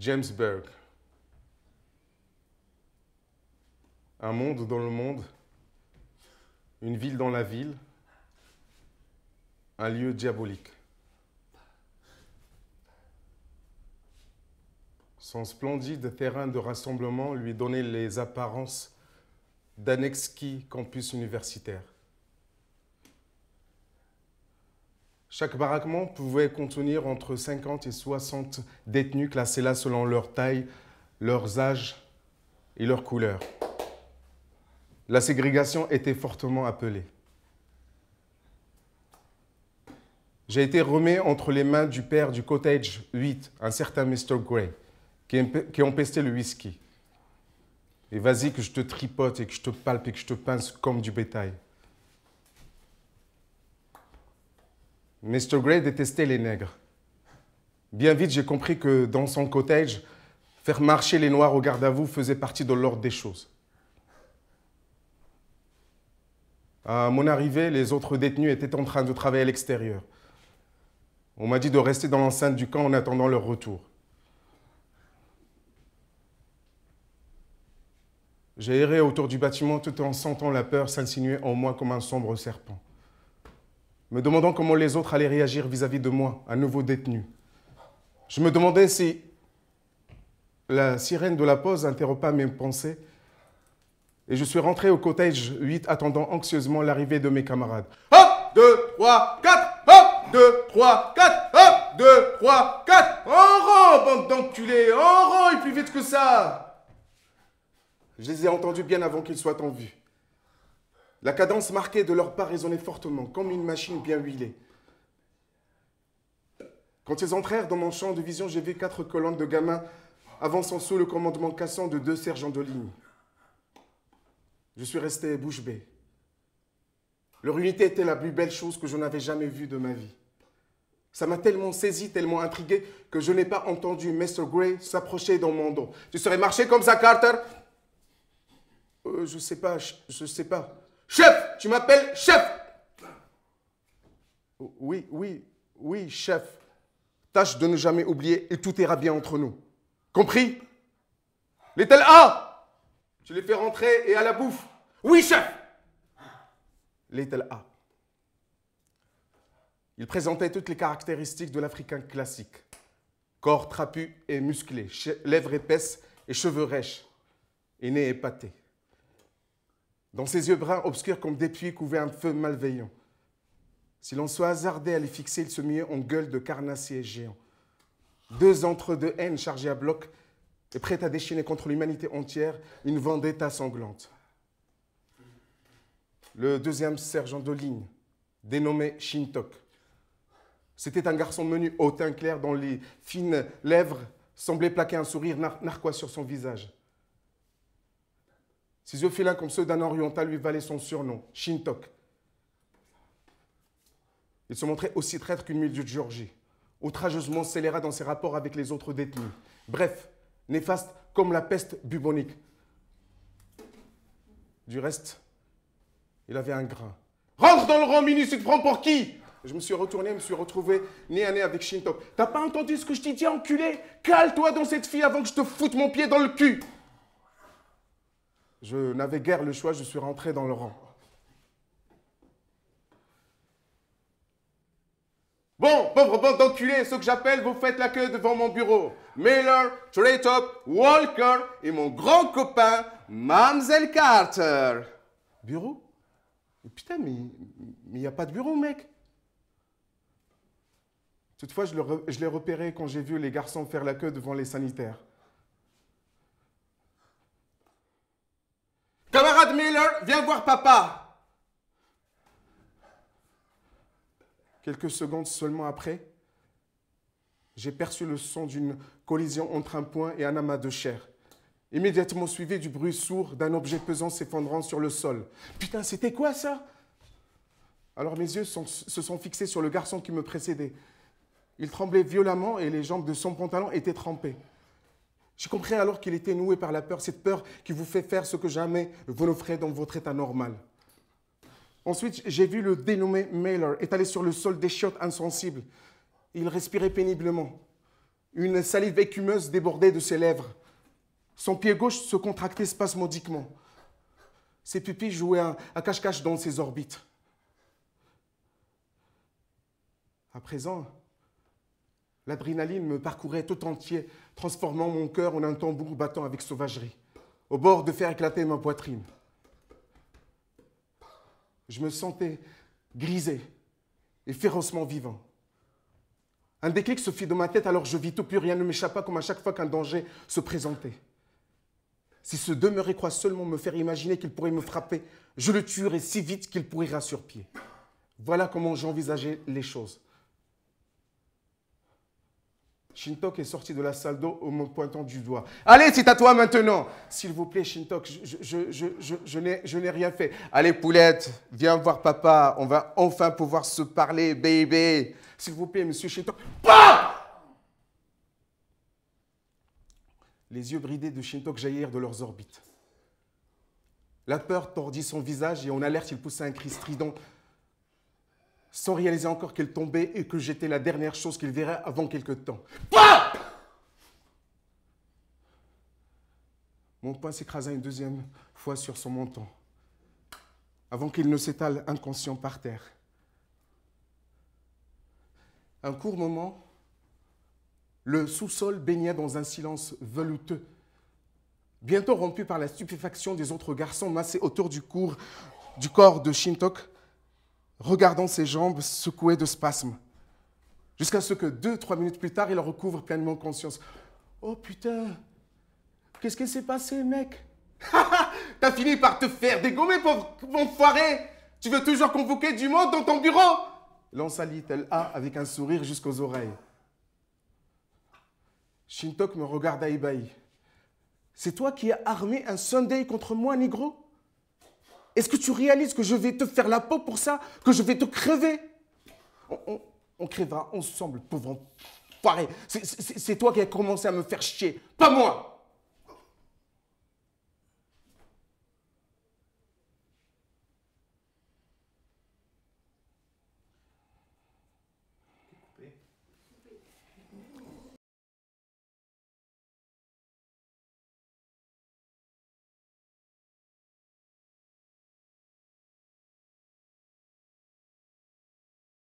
James Un monde dans le monde, une ville dans la ville, un lieu diabolique. Son splendide terrain de rassemblement lui donnait les apparences d'un exquis campus universitaire. Chaque baraquement pouvait contenir entre 50 et 60 détenus classés là selon leur taille, leurs âges et leur couleur. La ségrégation était fortement appelée. J'ai été remis entre les mains du père du Cottage 8, un certain Mr. Gray, qui, qui empestait le whisky. Et vas-y que je te tripote et que je te palpe et que je te pince comme du bétail. Mr. Gray détestait les nègres. Bien vite, j'ai compris que dans son cottage, faire marcher les noirs au garde à vous faisait partie de l'ordre des choses. À mon arrivée, les autres détenus étaient en train de travailler à l'extérieur. On m'a dit de rester dans l'enceinte du camp en attendant leur retour. J'ai erré autour du bâtiment tout en sentant la peur s'insinuer en moi comme un sombre serpent me demandant comment les autres allaient réagir vis-à-vis de moi, un nouveau détenu. Je me demandais si la sirène de la pause pas mes pensées et je suis rentré au cottage 8 attendant anxieusement l'arrivée de mes camarades. Hop 2, 3, 4, hop 2, 3, 4, hop 2, 3, 4 En rang, bande d'enculés En rang et plus vite que ça Je les ai entendus bien avant qu'ils soient en vue. La cadence marquée de leur pas résonnait fortement, comme une machine bien huilée. Quand ils entrèrent dans mon champ de vision, j'ai vu quatre colonnes de gamins avançant sous le commandement cassant de deux sergents de ligne. Je suis resté bouche bée. Leur unité était la plus belle chose que je n'avais jamais vue de ma vie. Ça m'a tellement saisi, tellement intrigué que je n'ai pas entendu Mr. Gray s'approcher dans mon dos. Tu serais marché comme ça, Carter Je euh, Je sais pas, je, je sais pas. Chef, tu m'appelles chef. Oui, oui, oui, chef. Tâche de ne jamais oublier et tout ira bien entre nous. Compris L'étel A, tu les fais rentrer et à la bouffe. Oui, chef L'étel A. Il présentait toutes les caractéristiques de l'Africain classique. Corps trapu et musclé, lèvres épaisses et cheveux rêches, et nez épaté dans ses yeux bruns obscurs comme des puits couverts d'un feu malveillant. Si l'on soit hasardé à les fixer, il se muait en gueule de carnassiers géants. Deux entre de haine chargés à bloc et prêts à déchaîner contre l'humanité entière une vendetta sanglante. Le deuxième sergent de ligne, dénommé Shintok, c'était un garçon menu, au teint clair, dont les fines lèvres semblaient plaquer un sourire narquois sur son visage. Ses yeux félins comme ceux d'un oriental lui valaient son surnom, Shintok. Il se montrait aussi traître qu'une milieu de Georgie, outrageusement scélérat dans ses rapports avec les autres détenus. Bref, néfaste comme la peste bubonique. Du reste, il avait un grain. Rentre dans le rang minus, tu te prends pour qui Je me suis retourné, je me suis retrouvé nez à nez avec Shintok. T'as pas entendu ce que je t'ai dit, enculé Cale-toi dans cette fille avant que je te foute mon pied dans le cul je n'avais guère le choix, je suis rentré dans le rang. Bon, pauvre bande d'enculés, ceux que j'appelle, vous faites la queue devant mon bureau. Miller, Traytop, Walker et mon grand copain, Mamsel Carter. Bureau Putain, mais il n'y a pas de bureau, mec. Toutefois, je l'ai repéré quand j'ai vu les garçons faire la queue devant les sanitaires. viens voir papa. Quelques secondes seulement après, j'ai perçu le son d'une collision entre un point et un amas de chair. Immédiatement suivi du bruit sourd d'un objet pesant s'effondrant sur le sol. Putain, c'était quoi ça Alors mes yeux se sont fixés sur le garçon qui me précédait. Il tremblait violemment et les jambes de son pantalon étaient trempées. Je compris alors qu'il était noué par la peur, cette peur qui vous fait faire ce que jamais vous ne ferez dans votre état normal. Ensuite, j'ai vu le dénommé Mailer étalé sur le sol des chiottes insensibles. Il respirait péniblement. Une salive écumeuse débordait de ses lèvres. Son pied gauche se contractait spasmodiquement. Ses pupilles jouaient à cache-cache dans ses orbites. À présent, L'adrénaline me parcourait tout entier, transformant mon cœur en un tambour battant avec sauvagerie, au bord de faire éclater ma poitrine. Je me sentais grisé et férocement vivant. Un déclic se fit dans ma tête, alors je vis tout, plus rien ne m'échappa comme à chaque fois qu'un danger se présentait. Si ce demeuré croit seulement me faire imaginer qu'il pourrait me frapper, je le tuerai si vite qu'il pourrira sur pied. Voilà comment j'envisageais les choses. Shintok est sorti de la salle d'eau en me pointant du doigt. Allez, c'est à toi maintenant. S'il vous plaît, Shintok, je, je, n'ai rien fait. Allez, poulette, viens voir papa. On va enfin pouvoir se parler, bébé. S'il vous plaît, monsieur Shintok. Les yeux bridés de Shintok jaillirent de leurs orbites. La peur tordit son visage et en alerte, il poussa un cri strident sans réaliser encore qu'elle tombait et que j'étais la dernière chose qu'il verrait avant quelque temps. Mon poing s'écrasa une deuxième fois sur son menton, avant qu'il ne s'étale inconscient par terre. Un court moment, le sous-sol baignait dans un silence velouteux, bientôt rompu par la stupéfaction des autres garçons massés autour du, du corps de Shintok, regardant ses jambes secouées de spasmes, jusqu'à ce que deux, trois minutes plus tard, il recouvre pleinement conscience. Oh putain, qu'est-ce qui s'est passé, mec T'as fini par te faire dégommer, pauvre enfoiré Tu veux toujours convoquer du monde dans ton bureau Lança Little A avec un sourire jusqu'aux oreilles. Shintok me regarde à ébahi. C'est toi qui as armé un Sunday contre moi, négro est-ce que tu réalises que je vais te faire la peau pour ça Que je vais te crever on, on, crèvera ensemble, pauvre enfoiré. C'est toi qui as commencé à me faire chier, pas moi